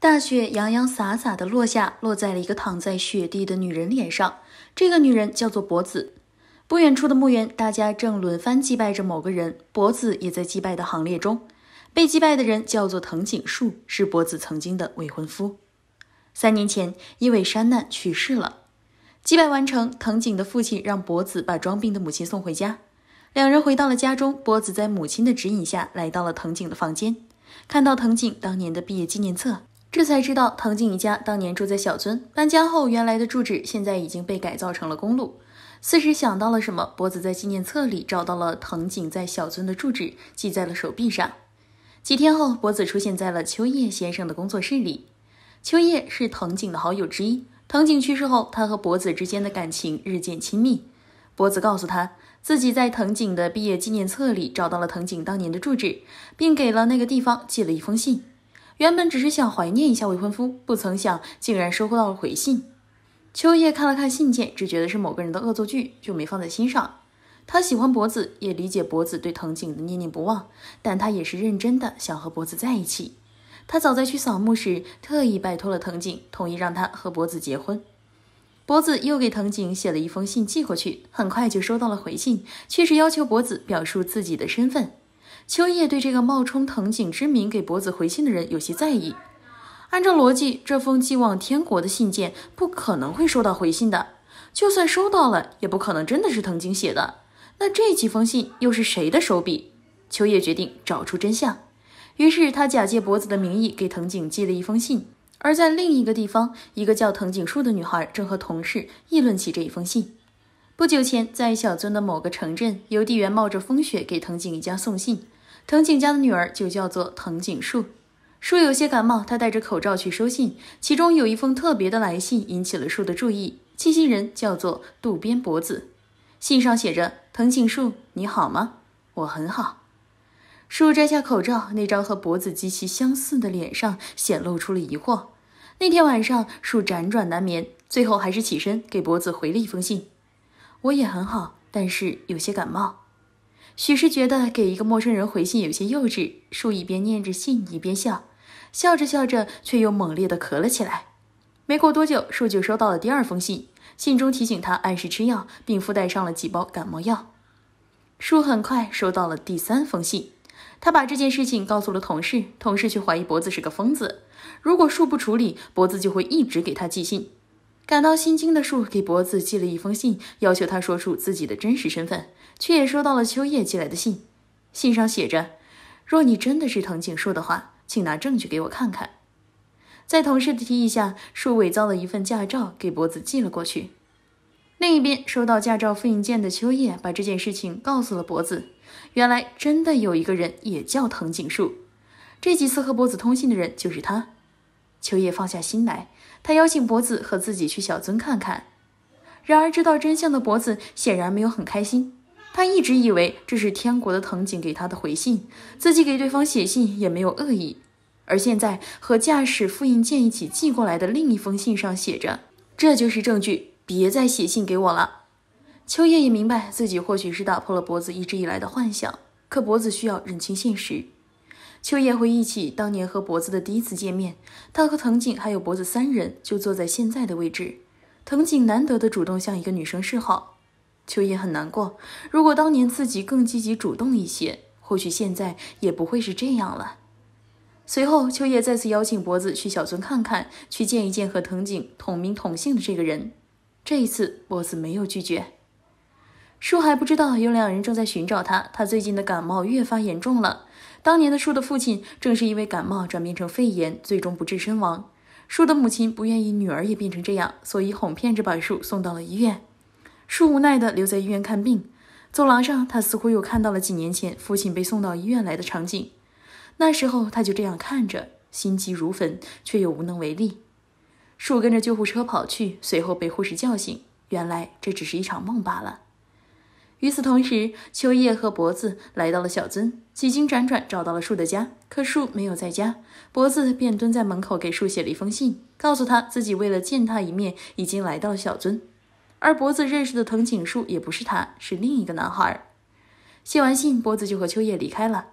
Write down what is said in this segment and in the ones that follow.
大雪洋洋洒洒的落下，落在了一个躺在雪地的女人脸上。这个女人叫做博子。不远处的墓园，大家正轮番祭拜着某个人，博子也在祭拜的行列中。被祭拜的人叫做藤井树，是博子曾经的未婚夫。三年前，因为山难去世了。祭拜完成，藤井的父亲让博子把装病的母亲送回家。两人回到了家中，博子在母亲的指引下来到了藤井的房间，看到藤井当年的毕业纪念册。这才知道藤井一家当年住在小村，搬家后原来的住址现在已经被改造成了公路。四时想到了什么，博子在纪念册里找到了藤井在小村的住址，记在了手臂上。几天后，博子出现在了秋叶先生的工作室里。秋叶是藤井的好友之一，藤井去世后，他和博子之间的感情日渐亲密。博子告诉他自己在藤井的毕业纪念册里找到了藤井当年的住址，并给了那个地方寄了一封信。原本只是想怀念一下未婚夫，不曾想竟然收获到了回信。秋叶看了看信件，只觉得是某个人的恶作剧，就没放在心上。他喜欢博子，也理解博子对藤井的念念不忘，但他也是认真的想和博子在一起。他早在去扫墓时，特意拜托了藤井，同意让他和博子结婚。博子又给藤井写了一封信寄过去，很快就收到了回信，却是要求博子表述自己的身份。秋叶对这个冒充藤井之名给博子回信的人有些在意。按照逻辑，这封寄往天国的信件不可能会收到回信的，就算收到了，也不可能真的是藤井写的。那这几封信又是谁的手笔？秋叶决定找出真相。于是他假借博子的名义给藤井寄了一封信。而在另一个地方，一个叫藤井树的女孩正和同事议论起这一封信。不久前，在小樽的某个城镇，邮递员冒着风雪给藤井一家送信。藤井家的女儿就叫做藤井树，树有些感冒，她戴着口罩去收信。其中有一封特别的来信引起了树的注意，寄信人叫做渡边博子。信上写着：“藤井树，你好吗？我很好。”树摘下口罩，那张和脖子极其相似的脸上显露出了疑惑。那天晚上，树辗转难眠，最后还是起身给博子回了一封信：“我也很好，但是有些感冒。”许是觉得给一个陌生人回信有些幼稚，树一边念着信一边笑，笑着笑着却又猛烈的咳了起来。没过多久，树就收到了第二封信，信中提醒他按时吃药，并附带上了几包感冒药。树很快收到了第三封信，他把这件事情告诉了同事，同事却怀疑脖子是个疯子。如果树不处理，脖子就会一直给他寄信。感到心惊的树给脖子寄了一封信，要求他说出自己的真实身份，却也收到了秋叶寄来的信。信上写着：“若你真的是藤井树的话，请拿证据给我看看。”在同事的提议下，树伪造了一份驾照给脖子寄了过去。另一边，收到驾照复印件的秋叶把这件事情告诉了脖子。原来，真的有一个人也叫藤井树，这几次和脖子通信的人就是他。秋叶放下心来。他邀请博子和自己去小樽看看，然而知道真相的博子显然没有很开心。他一直以为这是天国的藤井给他的回信，自己给对方写信也没有恶意。而现在和驾驶复印件一起寄过来的另一封信上写着：“这就是证据，别再写信给我了。”秋叶也明白自己或许是打破了博子一直以来的幻想，可博子需要认清现实。秋叶回忆起当年和脖子的第一次见面，他和藤井还有脖子三人就坐在现在的位置。藤井难得的主动向一个女生示好，秋叶很难过。如果当年自己更积极主动一些，或许现在也不会是这样了。随后，秋叶再次邀请脖子去小村看看，去见一见和藤井同名同姓的这个人。这一次，脖子没有拒绝。树还不知道有两人正在寻找他，他最近的感冒越发严重了。当年的树的父亲正是因为感冒转变成肺炎，最终不治身亡。树的母亲不愿意女儿也变成这样，所以哄骗着把树送到了医院。树无奈的留在医院看病，走廊上他似乎又看到了几年前父亲被送到医院来的场景，那时候他就这样看着，心急如焚却又无能为力。树跟着救护车跑去，随后被护士叫醒，原来这只是一场梦罢了。与此同时，秋叶和脖子来到了小樽，几经辗转找到了树的家，可树没有在家，脖子便蹲在门口给树写了一封信，告诉他自己为了见他一面，已经来到了小樽，而脖子认识的藤井树也不是他，是另一个男孩。写完信，脖子就和秋叶离开了。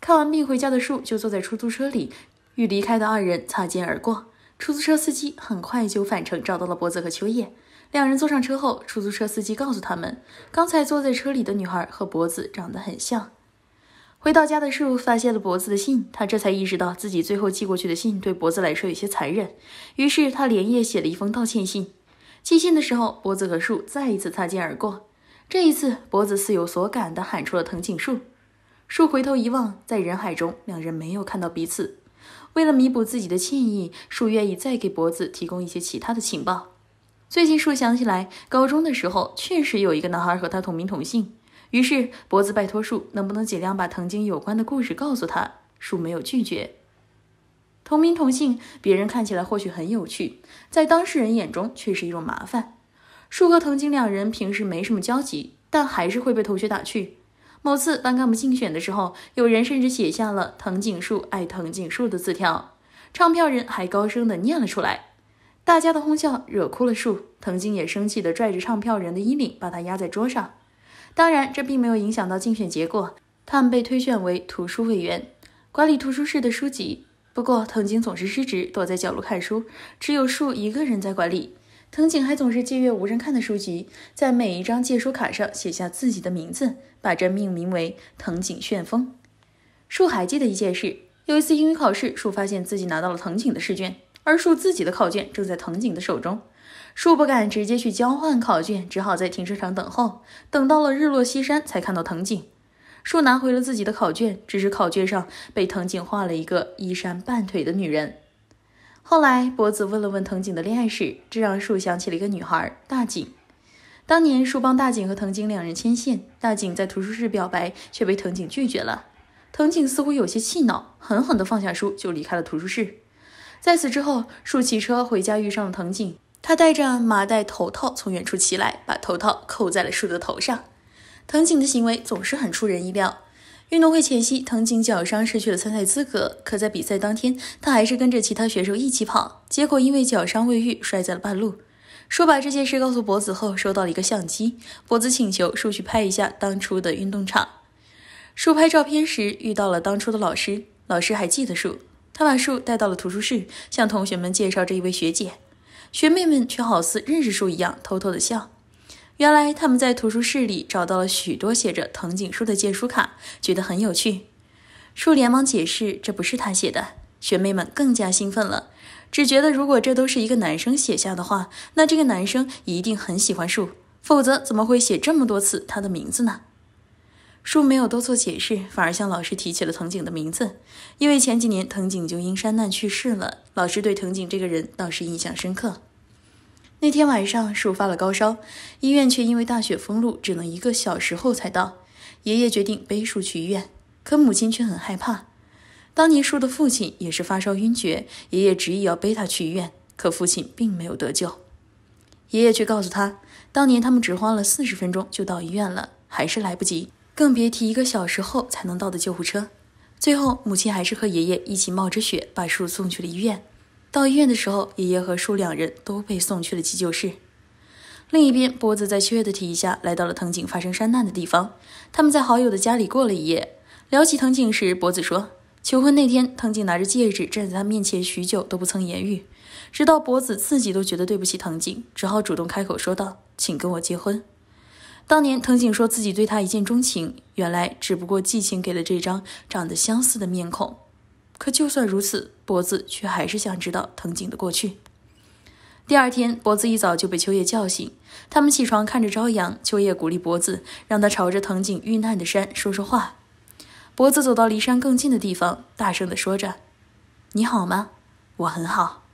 看完病回家的树就坐在出租车里，与离开的二人擦肩而过。出租车司机很快就返程，找到了脖子和秋叶。两人坐上车后，出租车司机告诉他们，刚才坐在车里的女孩和脖子长得很像。回到家的树发现了脖子的信，他这才意识到自己最后寄过去的信对脖子来说有些残忍。于是他连夜写了一封道歉信。寄信的时候，脖子和树再一次擦肩而过。这一次，脖子似有所感地喊出了“藤井树”。树回头一望，在人海中，两人没有看到彼此。为了弥补自己的歉意，树愿意再给脖子提供一些其他的情报。最近树想起来，高中的时候确实有一个男孩和他同名同姓，于是脖子拜托树能不能尽量把藤井有关的故事告诉他。树没有拒绝。同名同姓，别人看起来或许很有趣，在当事人眼中却是一种麻烦。树和藤井两人平时没什么交集，但还是会被同学打趣。某次班干部竞选的时候，有人甚至写下了“藤井树爱藤井树”的字条，唱票人还高声的念了出来。大家的哄笑惹哭了树，藤井也生气地拽着唱票人的衣领，把他压在桌上。当然，这并没有影响到竞选结果，他们被推选为图书委员，管理图书室的书籍。不过，藤井总是失职，躲在角落看书，只有树一个人在管理。藤井还总是借阅无人看的书籍，在每一张借书卡上写下自己的名字，把这命名为藤井旋风。树还记得一件事：有一次英语考试，树发现自己拿到了藤井的试卷。而树自己的考卷正在藤井的手中，树不敢直接去交换考卷，只好在停车场等候。等到了日落西山，才看到藤井。树拿回了自己的考卷，只是考卷上被藤井画了一个衣衫半腿的女人。后来，博子问了问藤井的恋爱史，这让树想起了一个女孩大井。当年，树帮大井和藤井两人牵线，大井在图书室表白，却被藤井拒绝了。藤井似乎有些气恼，狠狠地放下书就离开了图书室。在此之后，树骑车回家遇上了藤井，他戴着麻袋头套从远处骑来，把头套扣在了树的头上。藤井的行为总是很出人意料。运动会前夕，藤井脚伤失去了参赛资格，可在比赛当天，他还是跟着其他选手一起跑，结果因为脚伤未愈，摔在了半路。树把这件事告诉博子后，收到了一个相机。博子请求树去拍一下当初的运动场。树拍照片时遇到了当初的老师，老师还记得树。他把树带到了图书室，向同学们介绍这一位学姐，学妹们却好似认识树一样，偷偷的笑。原来他们在图书室里找到了许多写着藤井树的借书卡，觉得很有趣。树连忙解释，这不是他写的。学妹们更加兴奋了，只觉得如果这都是一个男生写下的话，那这个男生一定很喜欢树，否则怎么会写这么多次他的名字呢？树没有多做解释，反而向老师提起了藤井的名字，因为前几年藤井就因山难去世了。老师对藤井这个人倒是印象深刻。那天晚上，树发了高烧，医院却因为大雪封路，只能一个小时后才到。爷爷决定背树去医院，可母亲却很害怕。当年树的父亲也是发烧晕厥，爷爷执意要背他去医院，可父亲并没有得救。爷爷却告诉他，当年他们只花了四十分钟就到医院了，还是来不及。更别提一个小时后才能到的救护车。最后，母亲还是和爷爷一起冒着雪把树送去了医院。到医院的时候，爷爷和树两人都被送去了急救室。另一边，波子在七月的提议下来到了藤井发生山难的地方。他们在好友的家里过了一夜。聊起藤井时，波子说，求婚那天，藤井拿着戒指站在他面前许久都不曾言语，直到波子自己都觉得对不起藤井，只好主动开口说道：“请跟我结婚。”当年藤井说自己对他一见钟情，原来只不过寄情给了这张长得相似的面孔。可就算如此，脖子却还是想知道藤井的过去。第二天，脖子一早就被秋叶叫醒，他们起床看着朝阳。秋叶鼓励脖子，让他朝着藤井遇难的山说说话。脖子走到离山更近的地方，大声的说着：“你好吗？我很好。”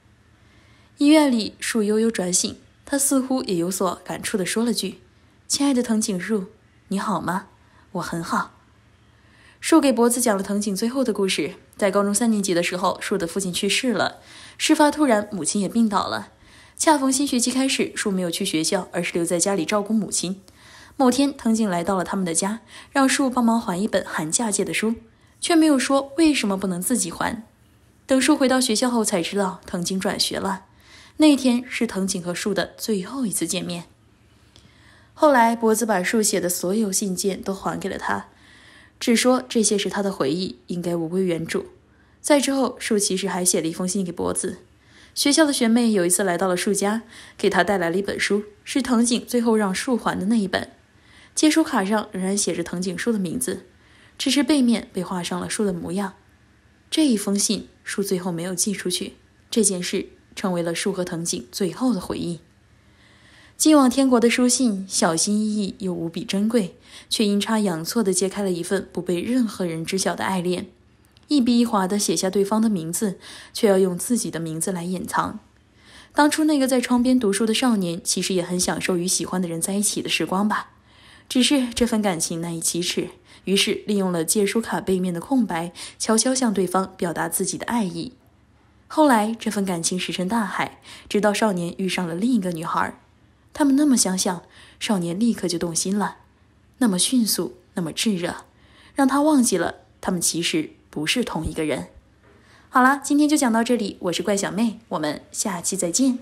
医院里，树悠悠转醒，他似乎也有所感触的说了句。亲爱的藤井树，你好吗？我很好。树给脖子讲了藤井最后的故事。在高中三年级的时候，树的父亲去世了，事发突然，母亲也病倒了。恰逢新学期开始，树没有去学校，而是留在家里照顾母亲。某天，藤井来到了他们的家，让树帮忙还一本寒假借的书，却没有说为什么不能自己还。等树回到学校后，才知道藤井转学了。那天是藤井和树的最后一次见面。后来，脖子把树写的所有信件都还给了他，只说这些是他的回忆，应该物归原主。在之后，树其实还写了一封信给脖子。学校的学妹有一次来到了树家，给他带来了一本书，是藤井最后让树还的那一本。接书卡上仍然写着藤井树的名字，只是背面被画上了树的模样。这一封信，树最后没有寄出去。这件事成为了树和藤井最后的回忆。寄往天国的书信，小心翼翼又无比珍贵，却阴差阳错地揭开了一份不被任何人知晓的爱恋。一笔一划地写下对方的名字，却要用自己的名字来掩藏。当初那个在窗边读书的少年，其实也很享受与喜欢的人在一起的时光吧。只是这份感情难以启齿，于是利用了借书卡背面的空白，悄悄向对方表达自己的爱意。后来这份感情石沉大海，直到少年遇上了另一个女孩。他们那么相像，少年立刻就动心了，那么迅速，那么炙热，让他忘记了他们其实不是同一个人。好了，今天就讲到这里，我是怪小妹，我们下期再见。